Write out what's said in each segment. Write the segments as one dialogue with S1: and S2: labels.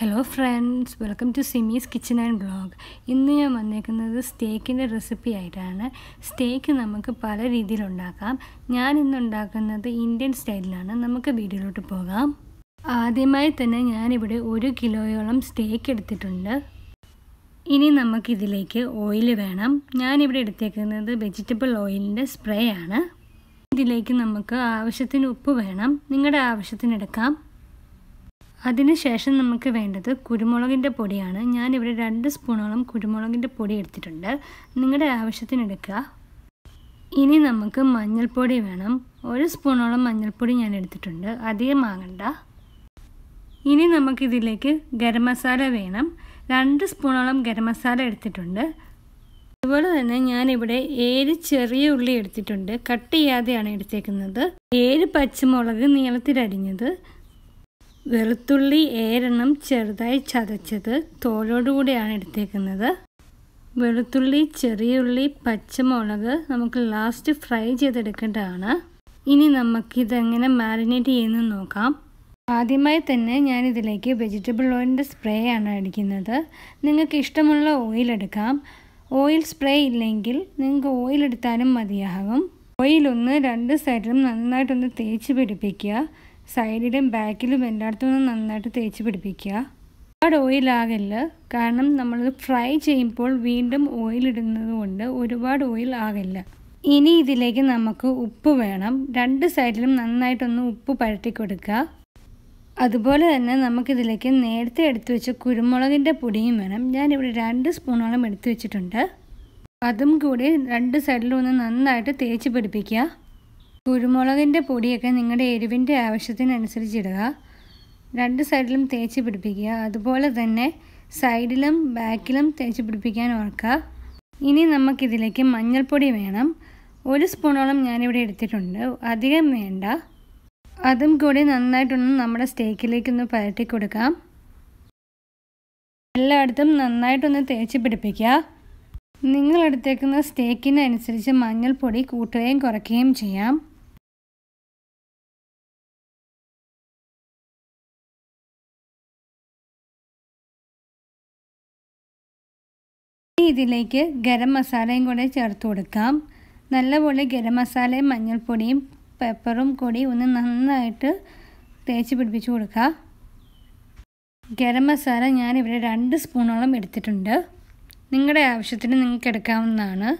S1: hello friends welcome to Simi's kitchen and blog ഇന്ന് ഞാൻ വന്നേക്കുന്നത് സ്റ്റേക്കിൻ്റെ റെസിപ്പി ആയിട്ടാണ് സ്റ്റേക്ക് നമുക്ക് പല രീതിയിൽ ഉണ്ടാക്കാം ഞാൻ ഇന്ന് ഉണ്ടാക്കുന്നത് ഇന്ത്യൻ സ്റ്റൈലിലാണ് നമുക്ക് വീഡിയോയിലോട്ട് പോകാം ആദ്യമായി തന്നെ ഞാനിവിടെ ഒരു കിലോയോളം സ്റ്റേക്ക് എടുത്തിട്ടുണ്ട് ഇനി നമുക്കിതിലേക്ക് ഓയിൽ വേണം ഞാനിവിടെ എടുത്തേക്കുന്നത് വെജിറ്റബിൾ ഓയിലിൻ്റെ സ്പ്രേ ആണ് ഇതിലേക്ക് നമുക്ക് ആവശ്യത്തിന് ഉപ്പ് വേണം നിങ്ങളുടെ ആവശ്യത്തിനെടുക്കാം അതിനുശേഷം നമുക്ക് വേണ്ടത് കുരുമുളകിൻ്റെ പൊടിയാണ് ഞാനിവിടെ രണ്ട് സ്പൂണോളം കുരുമുളകിൻ്റെ പൊടി എടുത്തിട്ടുണ്ട് നിങ്ങളുടെ ആവശ്യത്തിന് എടുക്കുക ഇനി നമുക്ക് മഞ്ഞൾപ്പൊടി വേണം ഒരു സ്പൂണോളം മഞ്ഞൾപ്പൊടി ഞാൻ എടുത്തിട്ടുണ്ട് അധികം വാങ്ങണ്ട ഇനി നമുക്കിതിലേക്ക് ഗരം മസാല വേണം രണ്ട് സ്പൂണോളം ഗരം മസാല എടുത്തിട്ടുണ്ട് അതുപോലെ തന്നെ ഞാനിവിടെ ഏഴ് ചെറിയ ഉള്ളി എടുത്തിട്ടുണ്ട് കട്ട് ചെയ്യാതെയാണ് എടുത്തേക്കുന്നത് ഏഴ് പച്ചമുളക് നീളത്തിലരിഞ്ഞത് വെളുത്തുള്ളി ഏരെണ്ണം ചെറുതായി ചതച്ചത് തോലോടുകൂടിയാണ് എടുത്തേക്കുന്നത് വെളുത്തുള്ളി ചെറിയുള്ളി പച്ചമുളക് നമുക്ക് ലാസ്റ്റ് ഫ്രൈ ചെയ്തെടുക്കേണ്ടതാണ് ഇനി നമുക്കിതെങ്ങനെ മാരിനേറ്റ് ചെയ്യുന്നു നോക്കാം ആദ്യമായി തന്നെ ഞാനിതിലേക്ക് വെജിറ്റബിൾ ഓയിലിൻ്റെ സ്പ്രേ ആണ് അടിക്കുന്നത് നിങ്ങൾക്ക് ഇഷ്ടമുള്ള ഓയിൽ എടുക്കാം ഓയിൽ സ്പ്രേ ഇല്ലെങ്കിൽ നിങ്ങൾക്ക് ഓയിൽ എടുത്താലും മതിയാകും ഓയിലൊന്ന് രണ്ട് സൈഡിലും നന്നായിട്ടൊന്ന് തേച്ച് പിടിപ്പിക്കുക സൈഡിലും ബാക്കിലും എല്ലായിടത്തും നന്നായിട്ട് തേച്ച് പിടിപ്പിക്കുക ഒരുപാട് ഓയിലാകില്ല കാരണം നമ്മൾ ഫ്രൈ ചെയ്യുമ്പോൾ വീണ്ടും ഓയിലിടുന്നത് കൊണ്ട് ഒരുപാട് ഓയിൽ ആകില്ല ഇനി ഇതിലേക്ക് നമുക്ക് ഉപ്പ് വേണം രണ്ട് സൈഡിലും നന്നായിട്ടൊന്ന് ഉപ്പ് പരട്ടി കൊടുക്കുക അതുപോലെ തന്നെ നമുക്കിതിലേക്ക് നേരത്തെ എടുത്തു വെച്ച കുരുമുളകിൻ്റെ പൊടിയും വേണം ഞാനിവിടെ രണ്ട് സ്പൂണോളം എടുത്തു വെച്ചിട്ടുണ്ട് അതും കൂടി രണ്ട് സൈഡിലും ഒന്ന് നന്നായിട്ട് തേച്ച് പിടിപ്പിക്കുക കുരുമുളകിൻ്റെ പൊടിയൊക്കെ നിങ്ങളുടെ എരിവിൻ്റെ ആവശ്യത്തിനനുസരിച്ചിടുക രണ്ട് സൈഡിലും തേച്ച് പിടിപ്പിക്കുക അതുപോലെ തന്നെ സൈഡിലും ബാക്കിലും തേച്ച് പിടിപ്പിക്കാൻ ഓർക്കുക ഇനി നമുക്കിതിലേക്ക് മഞ്ഞൾപ്പൊടി വേണം ഒരു സ്പൂണോളം ഞാനിവിടെ എടുത്തിട്ടുണ്ട് അധികം വേണ്ട അതും കൂടി നന്നായിട്ടൊന്ന് നമ്മുടെ സ്റ്റേക്കിലേക്കൊന്ന് പരട്ടി കൊടുക്കാം എല്ലായിടത്തും നന്നായിട്ടൊന്ന് തേച്ച് പിടിപ്പിക്കുക
S2: നിങ്ങളെടുത്തേക്കുന്ന സ്റ്റേക്കിനനുസരിച്ച് മഞ്ഞൾപ്പൊടി കൂട്ടുകയും കുറയ്ക്കുകയും ചെയ്യാം ഇനി ഇതിലേക്ക് ഗരം മസാലയും കൂടെ ചേർത്ത് കൊടുക്കാം നല്ലപോലെ ഗരം മസാലയും മഞ്ഞൾപ്പൊടിയും
S1: പെപ്പറും കൂടി ഒന്ന് നന്നായിട്ട് തേച്ച് പിടിപ്പിച്ച് കൊടുക്കുക ഗരം മസാല ഞാനിവിടെ രണ്ട് സ്പൂണോളം എടുത്തിട്ടുണ്ട് നിങ്ങളുടെ ആവശ്യത്തിന് നിങ്ങൾക്ക് എടുക്കാവുന്നതാണ്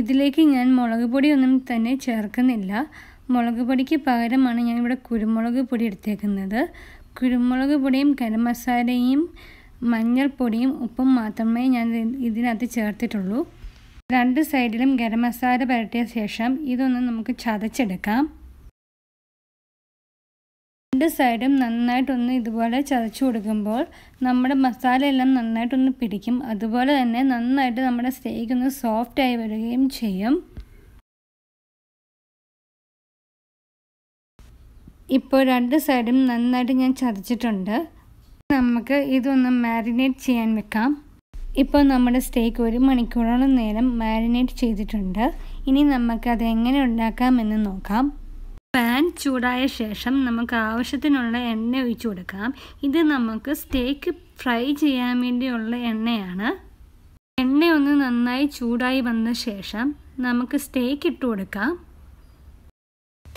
S1: ഇതിലേക്ക് ഞാൻ മുളക് പൊടിയൊന്നും തന്നെ ചേർക്കുന്നില്ല മുളക് പൊടിക്ക് പകരമാണ് ഞാനിവിടെ കുരുമുളക് പൊടി എടുത്തേക്കുന്നത് കുരുമുളക് പൊടിയും ഗരം മസാലയും മഞ്ഞൾപ്പൊടിയും ഉപ്പും മാത്രമേ ഞാൻ ഇതിനകത്ത് ചേർത്തിട്ടുള്ളൂ രണ്ട് സൈഡിലും ഗരം മസാല പരട്ടിയ ശേഷം ഇതൊന്ന് നമുക്ക് ചതച്ചെടുക്കാം രണ്ട് സൈഡും നന്നായിട്ടൊന്ന് ഇതുപോലെ ചതച്ചു കൊടുക്കുമ്പോൾ നമ്മുടെ മസാല എല്ലാം നന്നായിട്ടൊന്ന് പിടിക്കും അതുപോലെ തന്നെ
S2: നന്നായിട്ട് നമ്മുടെ സ്റ്റേക്ക് ഒന്ന് സോഫ്റ്റ് ആയി വരികയും ചെയ്യും ഇപ്പോൾ രണ്ട് സൈഡും നന്നായിട്ട് ഞാൻ
S1: ചതച്ചിട്ടുണ്ട് നമുക്ക് ഇതൊന്ന് മാരിനേറ്റ് ചെയ്യാൻ വെക്കാം ഇപ്പോൾ നമ്മുടെ സ്റ്റേക്ക് ഒരു മണിക്കൂറോളം നേരം മാരിനേറ്റ് ചെയ്തിട്ടുണ്ട് ഇനി നമുക്ക് അത് എങ്ങനെ ഉണ്ടാക്കാമെന്ന് നോക്കാം പാൻ ചൂടായ ശേഷം നമുക്ക് ആവശ്യത്തിനുള്ള എണ്ണ ഒഴിച്ചു കൊടുക്കാം ഇത് നമുക്ക് സ്റ്റേക്ക് ഫ്രൈ ചെയ്യാൻ വേണ്ടിയുള്ള എണ്ണയാണ് എണ്ണ ഒന്ന് നന്നായി ചൂടായി വന്ന ശേഷം നമുക്ക് സ്റ്റേക്ക് ഇട്ട് കൊടുക്കാം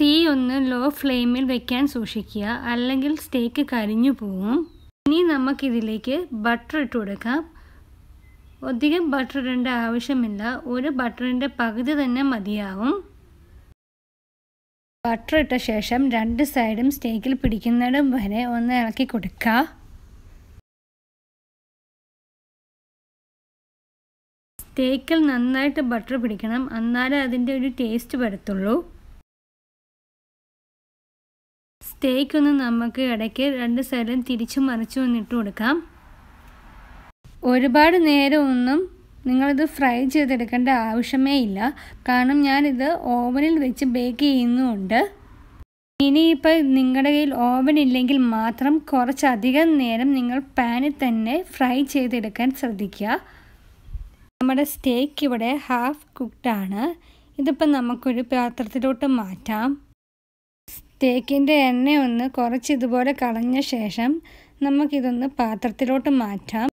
S1: തീ ഒന്ന് ലോ ഫ്ലെയിമിൽ വെക്കാൻ സൂക്ഷിക്കുക അല്ലെങ്കിൽ സ്റ്റേക്ക് കരിഞ്ഞു പോകും ഇനി നമുക്കിതിലേക്ക് ബട്ടർ ഇട്ട് കൊടുക്കാം അധികം ബട്ടർ ഇടേണ്ട ആവശ്യമില്ല ഒരു ബട്ടറിൻ്റെ പകുതി തന്നെ മതിയാവും
S2: ബട്ടർ ഇട്ട ശേഷം രണ്ട് സൈഡും സ്റ്റേക്കിൽ പിടിക്കുന്നിടം വരെ ഒന്ന് ഇളക്കി കൊടുക്കുക സ്റ്റേക്കിൽ നന്നായിട്ട് ബട്ടർ പിടിക്കണം എന്നാലേ അതിൻ്റെ ഒരു ടേസ്റ്റ് വരത്തുള്ളൂ തേക്കൊന്ന് നമുക്ക് ഇടയ്ക്ക് രണ്ട് സൈഡും തിരിച്ചു മറിച്ചു വന്നിട്ട് കൊടുക്കാം ഒരുപാട് നേരമൊന്നും
S1: നിങ്ങളിത് ഫ്രൈ ചെയ്തെടുക്കേണ്ട ആവശ്യമേ ഇല്ല കാരണം ഞാനിത് ഓവനിൽ വെച്ച് ബേക്ക് ചെയ്യുന്നുമുണ്ട് ഇനിയിപ്പോൾ നിങ്ങളുടെ കയ്യിൽ ഓവൻ ഇല്ലെങ്കിൽ മാത്രം കുറച്ചധികം നേരം നിങ്ങൾ പാനിൽ തന്നെ ഫ്രൈ ചെയ്തെടുക്കാൻ ശ്രദ്ധിക്കുക നമ്മുടെ സ്റ്റേക്ക് ഇവിടെ ഹാഫ് കുക്ക്ഡാണ് ഇതിപ്പോൾ നമുക്കൊരു പാത്രത്തിലോട്ട് മാറ്റാം തേക്കിൻ്റെ എണ്ണ ഒന്ന് കുറച്ച് ഇതുപോലെ കളഞ്ഞ ശേഷം നമുക്കിതൊന്ന് പാത്രത്തിലോട്ട് മാറ്റാം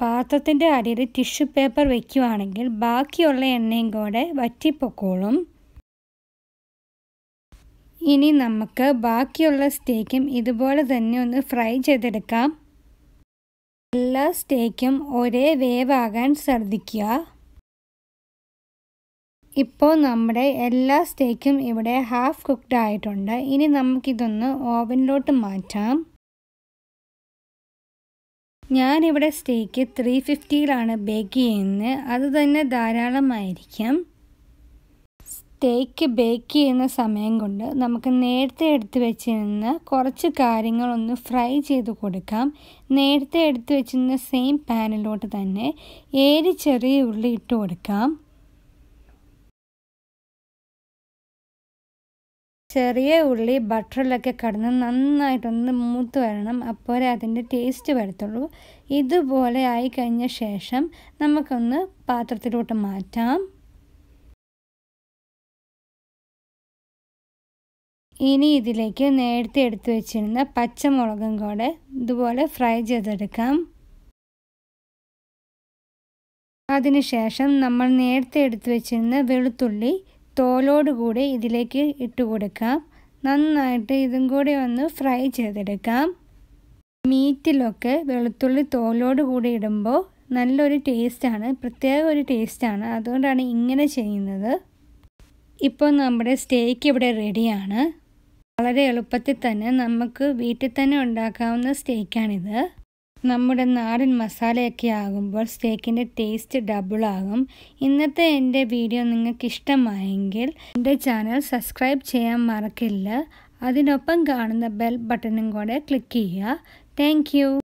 S1: പാത്രത്തിൻ്റെ അടിയിൽ ടിഷ്യൂ പേപ്പർ വയ്ക്കുവാണെങ്കിൽ ബാക്കിയുള്ള എണ്ണയും കൂടെ വറ്റിപ്പൊക്കോളും ഇനി നമുക്ക് ബാക്കിയുള്ള സ്റ്റേക്കും ഇതുപോലെ തന്നെ ഒന്ന് ഫ്രൈ ചെയ്തെടുക്കാം എല്ലാ സ്റ്റേക്കും ഒരേ വേവാകാൻ ശ്രദ്ധിക്കുക ഇപ്പോൾ നമ്മുടെ എല്ലാ സ്റ്റേക്കും ഇവിടെ ഹാഫ് കുക്ക്ഡ് ആയിട്ടുണ്ട് ഇനി നമുക്കിതൊന്ന് ഓവനിലോട്ട് മാറ്റാം ഞാനിവിടെ സ്റ്റേക്ക് ത്രീ ഫിഫ്റ്റിയിലാണ് ബേക്ക് ചെയ്യുന്നത് അത് തന്നെ ധാരാളമായിരിക്കും സ്റ്റേക്ക് ബേക്ക് ചെയ്യുന്ന സമയം കൊണ്ട് നമുക്ക് നേരത്തെ എടുത്ത് നിന്ന് കുറച്ച് കാര്യങ്ങളൊന്ന് ഫ്രൈ ചെയ്ത് കൊടുക്കാം നേരത്തെ എടുത്ത് വെച്ചിരുന്ന സെയിം
S2: പാനിലോട്ട് തന്നെ ഏരി ചെറിയ ഉള്ളി ഇട്ട് കൊടുക്കാം ചെറിയ ഉള്ളി ബട്ടറിലൊക്കെ കടന്ന് നന്നായിട്ടൊന്ന് മൂത്ത് വരണം അപ്പോഴേ അതിൻ്റെ ടേസ്റ്റ് വരത്തുള്ളൂ ഇതുപോലെ ആയി കഴിഞ്ഞ ശേഷം നമുക്കൊന്ന് പാത്രത്തിലോട്ട് മാറ്റാം ഇനി ഇതിലേക്ക് നേരത്തെ എടുത്തു വെച്ചിരുന്ന പച്ചമുളകും കൂടെ ഇതുപോലെ ഫ്രൈ ചെയ്തെടുക്കാം
S1: അതിനുശേഷം നമ്മൾ നേരത്തെ എടുത്തു വെച്ചിരുന്ന വെളുത്തുള്ളി തോലോടുകൂടി ഇതിലേക്ക് ഇട്ട് കൊടുക്കാം നന്നായിട്ട് ഇതും കൂടി ഒന്ന് ഫ്രൈ ചെയ്തെടുക്കാം മീറ്റിലൊക്കെ വെളുത്തുള്ളി തോലോട് കൂടി ഇടുമ്പോൾ നല്ലൊരു ടേസ്റ്റാണ് പ്രത്യേക ഒരു ടേസ്റ്റാണ് അതുകൊണ്ടാണ് ഇങ്ങനെ ചെയ്യുന്നത് ഇപ്പോൾ നമ്മുടെ സ്റ്റേക്ക് ഇവിടെ റെഡിയാണ് വളരെ എളുപ്പത്തിൽ തന്നെ നമുക്ക് വീട്ടിൽ തന്നെ ഉണ്ടാക്കാവുന്ന സ്റ്റേക്കാണിത് നമ്മുടെ നാടൻ മസാലയൊക്കെ ആകുമ്പോൾ സ്റ്റേക്കിൻ്റെ ടേസ്റ്റ് ഡബിളാകും ഇന്നത്തെ എൻ്റെ വീഡിയോ നിങ്ങൾക്ക് ഇഷ്ടമായെങ്കിൽ എൻ്റെ ചാനൽ സബ്സ്ക്രൈബ് ചെയ്യാൻ മറക്കില്ല അതിനൊപ്പം കാണുന്ന ബെൽ ബട്ടണും കൂടെ ക്ലിക്ക് ചെയ്യുക താങ്ക്